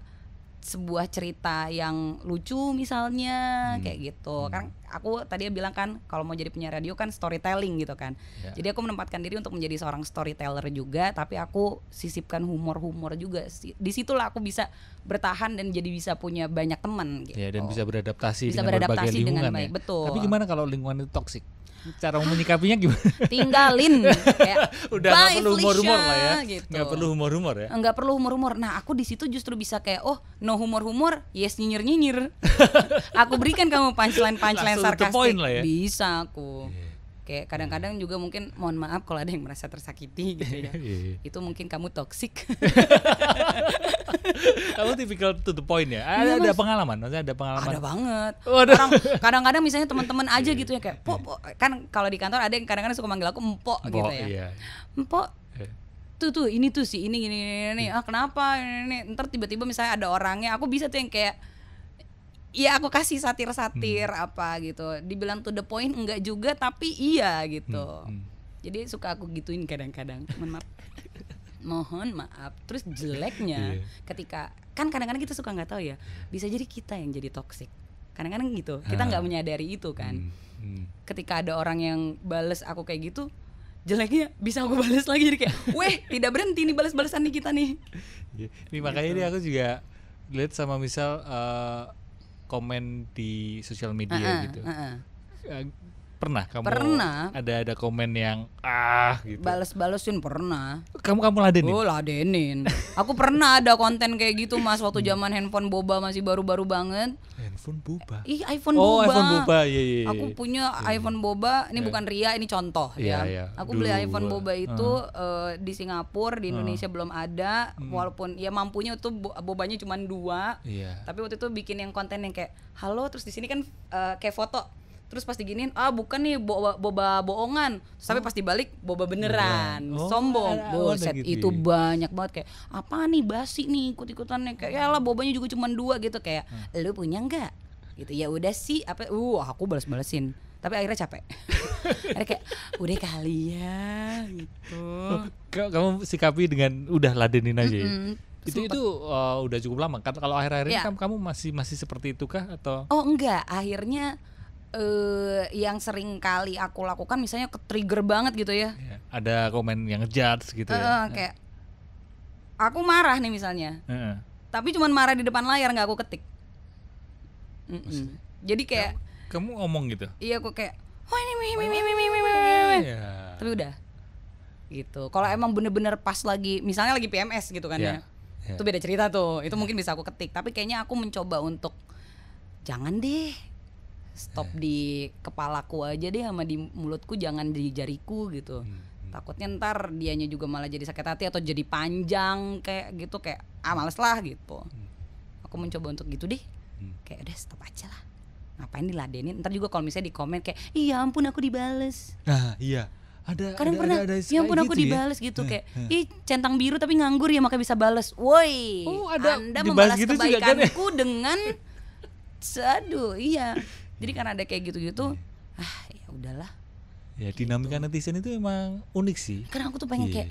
A: sebuah cerita yang lucu misalnya hmm. kayak gitu hmm. kan aku tadi bilang kan kalau mau jadi penyiar radio kan storytelling gitu kan yeah. jadi aku menempatkan diri untuk menjadi seorang storyteller juga tapi aku sisipkan humor-humor juga disitulah aku bisa bertahan dan jadi bisa punya banyak teman ya, gitu ya yeah, dan bisa beradaptasi bisa dengan beradaptasi lingkungan dengan ya. baik ya. betul tapi gimana
B: kalau lingkungan itu toksik cara menyikapinya gimana?
A: Tinggalin. Kayak,
B: Udah nggak perlu humor-humor lah ya. Gitu. Gak perlu humor-humor ya.
A: Nggak perlu humor-humor. Nah aku di situ justru bisa kayak oh no humor-humor, yes nyinyir-nyinyir. aku berikan kamu punchline-punchline sarkastik. Lah ya. Bisa aku. Yeah kayak kadang-kadang juga mungkin mohon maaf kalau ada yang merasa tersakiti gitu ya iya, iya. itu mungkin kamu toksik kamu
B: tipikal to the point ya iya, ada, ada pengalaman maksudnya ada pengalaman ada
A: banget orang kadang-kadang misalnya teman-teman aja gitu ya kayak po, po. kan kalau di kantor ada yang kadang-kadang suka manggil aku empok gitu ya empok tuh tuh ini tuh sih ini ini ini, ini. ah kenapa ini, ini. ntar tiba-tiba misalnya ada orangnya aku bisa tuh yang kayak Iya aku kasih satir-satir hmm. apa gitu. Dibilang to the point enggak juga tapi iya gitu. Hmm. Hmm. Jadi suka aku gituin kadang-kadang. Mohon maaf. Mohon maaf. Terus jeleknya yeah. ketika kan kadang-kadang kita suka nggak tahu ya. Bisa jadi kita yang jadi toxic. Kadang-kadang gitu. Kita ah. nggak menyadari itu kan. Hmm. Hmm. Ketika ada orang yang bales aku kayak gitu, jeleknya bisa aku bales lagi jadi kayak, "Weh, tidak berhenti nih balas-balasan nih kita nih."
B: Ini iya. makanya gitu. ini aku juga lihat sama misal uh, komen di sosial media uh -uh, gitu. Uh -uh pernah kamu pernah ada ada komen yang ah gitu balasin
A: balesin pernah kamu kamu ladenin oh ladenin aku pernah ada konten kayak gitu mas waktu zaman handphone boba masih baru-baru banget
B: handphone boba
A: ih iPhone oh, boba oh iPhone boba
B: iya, iya, iya aku iya.
A: punya yeah. Iya. iPhone boba ini yeah. bukan ria ini contoh iya, ya iya. aku Duh. beli iPhone boba eh. itu uh. Uh, di Singapura di eh. Indonesia uh. belum ada hmm. walaupun ya mampunya tuh bobanya cuma dua iya. tapi waktu itu bikin yang konten yang kayak halo terus di sini kan uh, kayak foto terus pasti giniin ah bukan nih boba, boba boongan terus, tapi oh. pas dibalik boba beneran iya. oh, sombong oh, gitu. itu ya. banyak banget kayak apa nih basi nih ikut ikutan nih kayak ya lah bobanya juga cuma dua gitu kayak hmm. lu punya enggak gitu ya udah sih apa uh aku balas balesin tapi akhirnya capek akhirnya kayak udah kali ya gitu oh,
B: kamu sikapi dengan udah ladenin aja mm -mm. Itu itu uh, udah cukup lama kan kalau akhir-akhir ini ya. kamu masih masih seperti itu kah atau
A: Oh enggak, akhirnya uh, yang sering kali aku lakukan misalnya ke trigger banget gitu ya. Iya,
B: ada komen yang judge gitu uh, ya. Uh,
A: kayak aku marah nih misalnya. Uh -uh. Tapi cuman marah di depan layar nggak aku ketik. Mm -mm. Jadi kayak
B: kamu, kamu ngomong gitu.
A: Iya aku kayak wah ini mimi mimi mimi mimi. Yeah. Tapi udah gitu. Kalau emang bener-bener pas lagi misalnya lagi PMS gitu kan yeah. ya. Iya. Itu beda cerita tuh. Itu iya. mungkin bisa aku ketik, tapi kayaknya aku mencoba untuk jangan deh stop di kepalaku aja deh sama di mulutku jangan di jariku gitu hmm, hmm. takutnya ntar dianya juga malah jadi sakit hati atau jadi panjang kayak gitu kayak ah males lah gitu hmm. aku mencoba untuk gitu deh hmm. kayak udah stop aja lah ngapain diladenin ntar juga kalau misalnya di komen kayak iya ampun aku dibales
B: nah iya ada
A: kadang ada, pernah ada, ada, ada iya gitu ya ampun gitu aku dibales ya? gitu kayak nah. ih centang biru tapi nganggur ya makanya bisa bales woi oh, ada anda membalas gitu kebaikanku kan, ya? dengan aduh iya jadi karena ada kayak gitu-gitu ah ya udahlah
B: ya gitu. netizen itu emang unik sih karena aku tuh pengen yeah.
A: kayak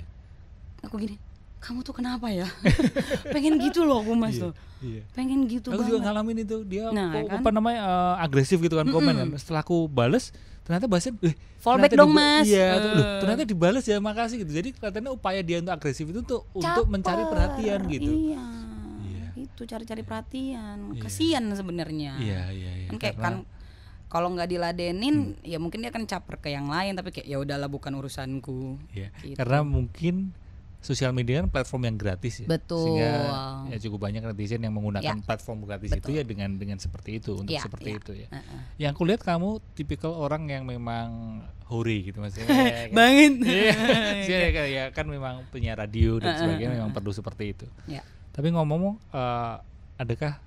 A: aku gini kamu tuh kenapa ya pengen gitu loh aku mas yeah, tuh yeah. pengen gitu aku juga ngalamin itu dia nah, kan? apa namanya
B: uh, agresif gitu kan mm -mm. komen kan setelah aku bales ternyata bahasin, eh, fallback dong mas iya uh. loh, eh. ternyata dibales ya makasih gitu jadi katanya upaya dia untuk agresif itu tuh Caper, untuk mencari perhatian gitu iya
A: Iya. itu cari-cari perhatian iya. kasihan sebenarnya iya iya iya kan kayak kan kalau nggak diladenin hmm. ya mungkin dia akan caper ke yang lain tapi kayak ya udahlah bukan urusanku ya. gitu. karena
B: mungkin sosial media kan platform yang gratis ya betul sehingga ya cukup banyak netizen yang menggunakan ya. platform gratis betul. itu ya dengan dengan seperti itu untuk ya, seperti ya. itu ya uh -uh. yang aku kamu tipikal orang yang memang huri gitu maksudnya ya, iya, kan. Iya. ya, kan memang punya radio dan uh -uh. sebagainya memang perlu seperti itu ya. tapi ngomong-ngomong uh, adakah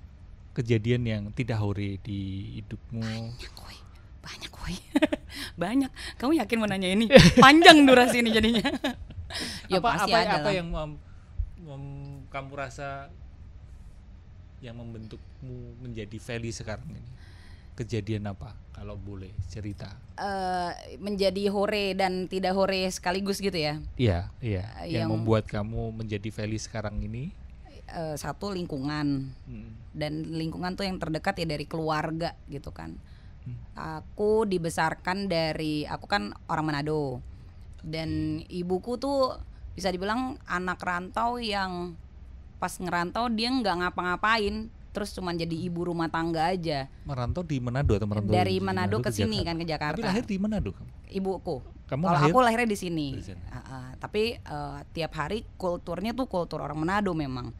B: kejadian yang tidak hore di hidupmu? Banyak woi, banyak
A: woi, banyak. Kamu yakin mau nanya ini? Panjang durasi ini jadinya. ya apa, pasti apa, ada apa yang
B: mem, mem, kamu rasa yang membentukmu menjadi Feli sekarang ini? Kejadian apa kalau boleh cerita?
A: Uh, menjadi hore dan tidak hore sekaligus gitu ya? Iya, iya. Eh, yang, yang
B: membuat kamu menjadi Feli sekarang ini?
A: uh, satu lingkungan hmm. dan lingkungan tuh yang terdekat ya dari keluarga gitu kan hmm. aku dibesarkan dari aku kan orang Manado dan ibuku tuh bisa dibilang anak rantau yang pas ngerantau dia nggak ngapa-ngapain terus cuma jadi hmm. ibu rumah tangga aja.
B: Merantau di Manado atau merantau dari Manado, Manado ke sini kan ke Jakarta. Tapi lahir di
A: Manado Ibuku. Kamu Kalau lahir? aku lahirnya di sini. Di sini. Uh, uh, tapi uh, tiap hari kulturnya tuh kultur orang Manado memang.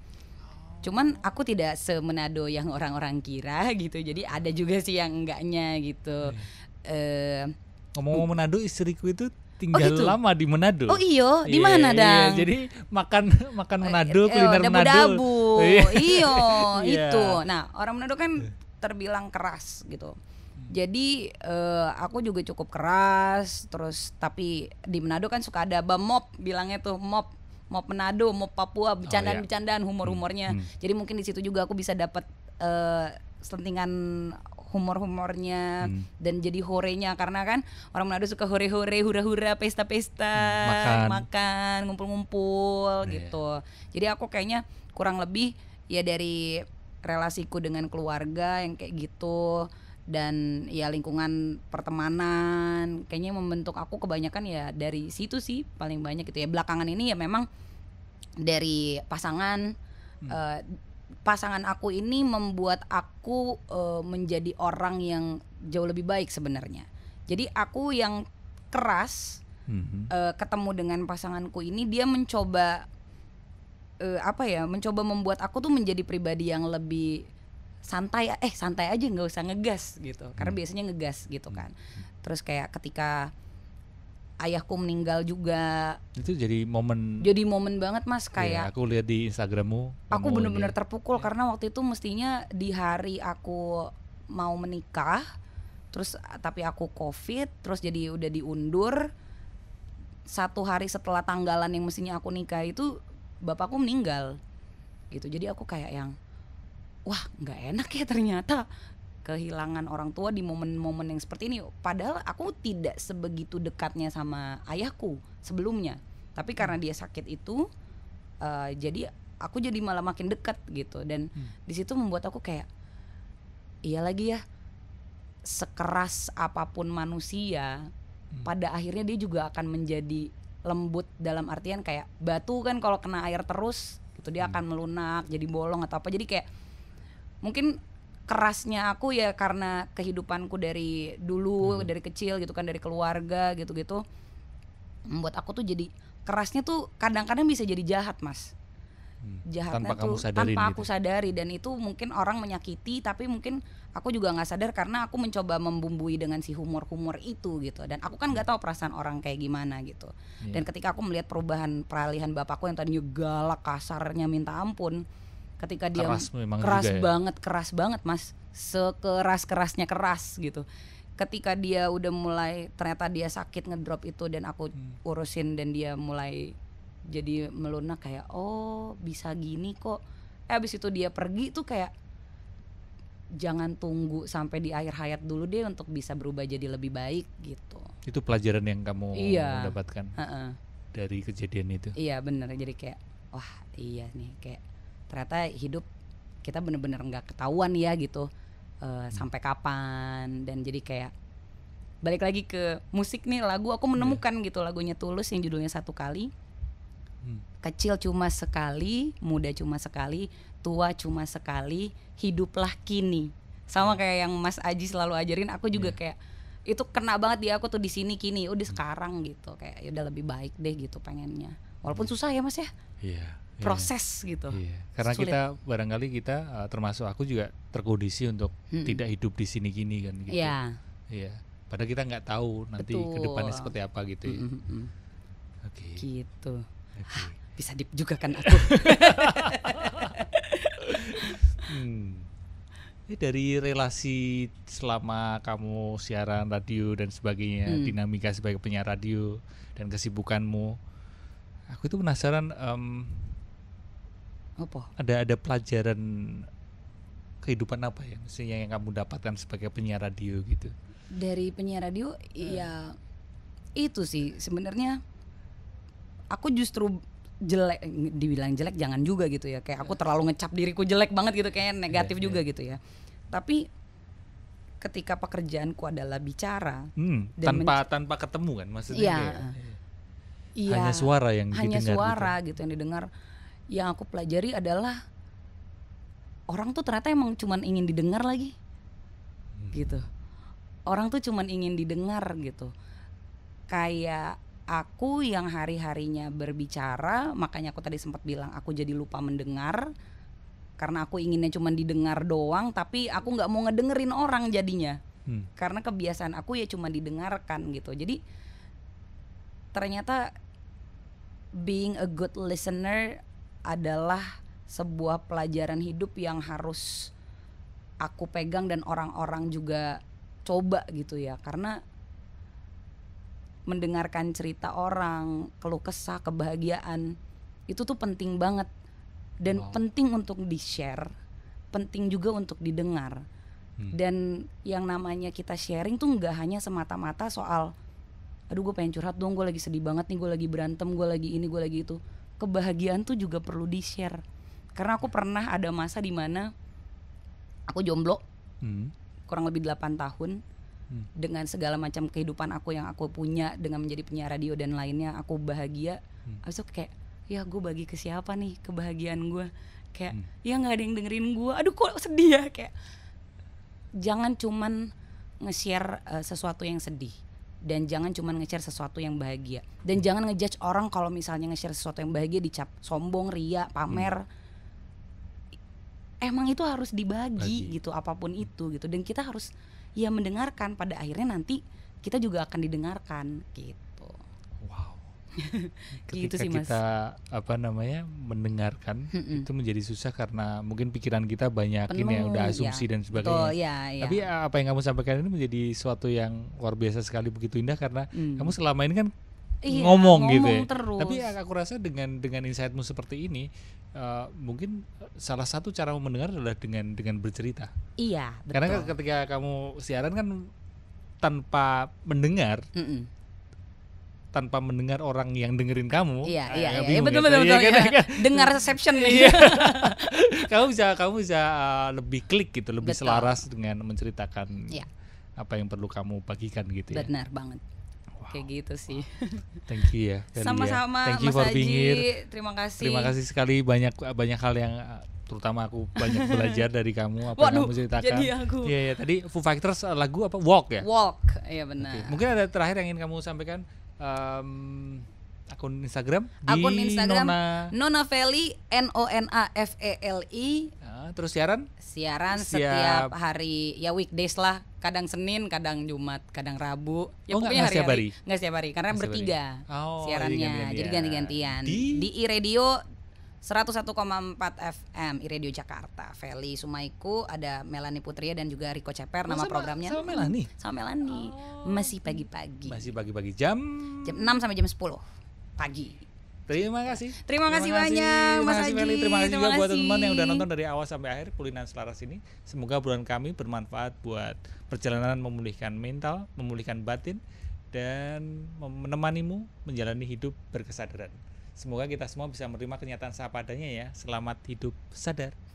A: Cuman aku tidak semenado yang orang-orang kira gitu. Jadi ada juga sih yang enggaknya gitu. Yeah. Uh,
B: menado istriku itu oh, tinggal oh gitu? lama di Manado. Oh iyo, iya, di mana yeah, iya. dang? Yeah, jadi makan makan Manado, kuliner oh, Manado. Iya. Dabu, iyo itu. Nah
A: orang Manado kan terbilang keras gitu. Hmm. Jadi uh, aku juga cukup keras, terus tapi di Manado kan suka ada bemop bilangnya tuh mop mau Manado, mau Papua, oh, bercandaan-bercandaan, iya. humor-humornya. Hmm, hmm. Jadi mungkin di situ juga aku bisa dapat uh, eh, selentingan humor-humornya hmm. dan jadi horenya karena kan orang Manado suka hore-hore, hura-hura, pesta-pesta, hmm, makan, makan ngumpul-ngumpul yeah. gitu. Jadi aku kayaknya kurang lebih ya dari relasiku dengan keluarga yang kayak gitu dan ya lingkungan pertemanan kayaknya membentuk aku kebanyakan ya dari situ sih paling banyak gitu ya belakangan ini ya memang dari pasangan hmm. uh, pasangan aku ini membuat aku uh, menjadi orang yang jauh lebih baik sebenarnya jadi aku yang keras hmm. uh, ketemu dengan pasanganku ini dia mencoba uh, apa ya mencoba membuat aku tuh menjadi pribadi yang lebih santai eh santai aja nggak usah ngegas gitu karena hmm. biasanya ngegas gitu hmm. kan terus kayak ketika ayahku meninggal juga
B: itu jadi momen
A: jadi momen banget mas iya, kayak ya, aku
B: lihat di instagrammu aku bener-bener
A: terpukul ya. karena waktu itu mestinya di hari aku mau menikah terus tapi aku covid terus jadi udah diundur satu hari setelah tanggalan yang mestinya aku nikah itu bapakku meninggal gitu jadi aku kayak yang wah nggak enak ya ternyata kehilangan orang tua di momen-momen yang seperti ini padahal aku tidak sebegitu dekatnya sama ayahku sebelumnya tapi karena dia sakit itu uh, jadi aku jadi malah makin dekat gitu dan hmm. di situ membuat aku kayak iya lagi ya sekeras apapun manusia hmm. pada akhirnya dia juga akan menjadi lembut dalam artian kayak batu kan kalau kena air terus itu dia hmm. akan melunak jadi bolong atau apa jadi kayak mungkin kerasnya aku ya karena kehidupanku dari dulu hmm. dari kecil gitu kan dari keluarga gitu-gitu membuat aku tuh jadi kerasnya tuh kadang-kadang bisa jadi jahat mas hmm. jahatnya tanpa tuh tanpa gitu. aku gitu. sadari dan itu mungkin orang menyakiti tapi mungkin aku juga nggak sadar karena aku mencoba membumbui dengan si humor-humor itu gitu dan aku kan nggak hmm. tahu perasaan orang kayak gimana gitu yeah. dan iya. ketika aku melihat perubahan peralihan bapakku yang tadinya galak kasarnya minta ampun ketika dia keras, keras juga ya. banget keras banget mas sekeras kerasnya keras gitu ketika dia udah mulai ternyata dia sakit ngedrop itu dan aku hmm. urusin dan dia mulai jadi melunak kayak oh bisa gini kok eh abis itu dia pergi tuh kayak jangan tunggu sampai di akhir hayat dulu deh untuk bisa berubah jadi lebih baik gitu
B: itu pelajaran yang kamu iya. dapatkan uh -uh. dari kejadian itu
A: iya bener jadi kayak wah iya nih kayak ternyata hidup kita bener-bener nggak ketahuan ya gitu uh, sampai kapan dan jadi kayak balik lagi ke musik nih lagu aku iya. menemukan yeah. gitu lagunya Tulus yang judulnya satu kali hmm. kecil cuma sekali muda cuma sekali tua cuma sekali hiduplah kini sama hmm. kayak yang Mas Aji selalu ajarin aku juga yeah. kayak itu kena banget di aku tuh di sini kini udah hmm. sekarang gitu kayak ya udah lebih baik deh gitu pengennya walaupun susah ya Mas ya iya yeah Iya. proses yeah. gitu. Yeah. Karena Sulit. kita
B: barangkali kita uh, termasuk aku juga terkondisi untuk hmm. tidak hidup di sini gini kan gitu. Iya. Yeah. Yeah. Padahal kita nggak tahu nanti Betul. kedepannya seperti apa gitu. Mm
A: -hmm. Oke. Okay. Gitu. Okay. Bisa dip juga kan aku.
B: hmm. Ini dari relasi selama kamu siaran radio dan sebagainya, hmm. dinamika sebagai penyiar radio dan kesibukanmu, aku itu penasaran. Um, apa ada ada pelajaran kehidupan apa ya misalnya yang kamu dapatkan sebagai penyiar radio gitu
A: dari penyiar radio hmm. ya itu sih sebenarnya aku justru jelek dibilang jelek jangan juga gitu ya kayak aku iya. terlalu ngecap diriku jelek banget gitu kayak iya, negatif yeah, juga yeah. gitu ya tapi ketika pekerjaanku adalah bicara hmm, tanpa
B: tanpa ketemu kan maksudnya yeah, yeah.
A: Iya. hanya suara yang hanya didengar gitu. suara gitu. gitu yang didengar yang aku pelajari adalah orang tuh ternyata emang cuman ingin didengar lagi hmm. gitu orang tuh cuman ingin didengar gitu kayak aku yang hari-harinya berbicara makanya aku tadi sempat bilang aku jadi lupa mendengar karena aku inginnya cuman didengar doang tapi aku nggak mau ngedengerin orang jadinya hmm. karena kebiasaan aku ya cuma didengarkan gitu jadi ternyata being a good listener adalah sebuah pelajaran hidup yang harus aku pegang dan orang-orang juga coba gitu ya karena mendengarkan cerita orang keluh kesah kebahagiaan itu tuh penting banget dan wow. penting untuk di share penting juga untuk didengar hmm. dan yang namanya kita sharing tuh nggak hanya semata-mata soal aduh gue pengen curhat dong gue lagi sedih banget nih gue lagi berantem gue lagi ini gue lagi itu kebahagiaan tuh juga perlu di share karena aku pernah ada masa di mana aku jomblo hmm. kurang lebih 8 tahun hmm. dengan segala macam kehidupan aku yang aku punya dengan menjadi penyiar radio dan lainnya aku bahagia hmm. abis kayak ya gue bagi ke siapa nih kebahagiaan gue kayak hmm. ya nggak ada yang dengerin gue aduh kok sedih ya kayak jangan cuman nge-share uh, sesuatu yang sedih dan jangan cuma nge-share sesuatu yang bahagia dan jangan ngejudge orang kalau misalnya nge-share sesuatu yang bahagia dicap sombong ria pamer hmm. emang itu harus dibagi Bagi. gitu apapun itu gitu dan kita harus ya mendengarkan pada akhirnya nanti kita juga akan didengarkan gitu Gitu ketika gitu sih, mas.
B: kita apa namanya mendengarkan Mm-mm. itu menjadi susah karena mungkin pikiran kita banyak Penuh, ini yang udah iya. asumsi ya. dan sebagainya. Betul, ya, ya. Tapi eh, apa yang kamu sampaikan ini menjadi suatu yang luar biasa sekali begitu indah karena mm. kamu selama ini kan iya, ngomong, gitu ngomong gitu. Ya. Terus. Tapi aku rasa dengan dengan insightmu seperti ini uh, mungkin salah satu cara mendengar adalah dengan dengan bercerita.
A: Iya. Betul. Karena
B: ketika kamu siaran kan tanpa mendengar, mm -mm tanpa mendengar orang yang dengerin kamu. Iya, eh, iya, iya. Ya, betul, betul, gitu. betul. Iya, iya. Kan? Iya. Dengar reception nih. Iya. kamu bisa kamu bisa uh, lebih klik gitu, lebih betul. selaras dengan menceritakan iya. apa yang perlu kamu bagikan gitu ya.
A: Benar banget. Wow. Kayak gitu sih. Wow. Thank you ya, ya. Sama-sama Thank you Mas Haji. Terima kasih. Terima kasih
B: sekali banyak banyak hal yang eh, terutama aku banyak belajar dari kamu apa Waduh, yang kamu ceritakan. Jadi aku. Iya, ya, tadi Foo Fighters lagu apa Walk ya? Walk,
A: iya benar. Okay.
B: Mungkin ada terakhir yang ingin kamu sampaikan um, akun Instagram akun Instagram Nona,
A: Nona Feli N O N A F E L I nah, terus siaran siaran setiap, setiap hari ya weekdays lah kadang Senin kadang Jumat kadang Rabu ya oh, pokoknya hari, hari nggak setiap hari karena gak bertiga Oh, iya, siarannya iya, iya, jadi ganti-gantian di, di e radio 101,4 FM Radio Jakarta. Feli Sumaiku, ada Melani Putria dan juga Riko Ceper oh, nama sama, programnya. Sama Melani. Sama Melani. Oh. Masih pagi-pagi. Masih pagi-pagi jam jam 6 sampai jam 10 pagi. Terima kasih. Terima, terima kasih banyak Mas Haji. Terima kasih, terima kasih juga buat teman-teman yang udah nonton dari awal sampai akhir Kulinan
B: Selaras ini. Semoga bulan kami bermanfaat buat perjalanan memulihkan mental, memulihkan batin dan menemanimu menjalani hidup berkesadaran. Semoga kita semua bisa menerima kenyataan seadanya ya. Selamat hidup sadar.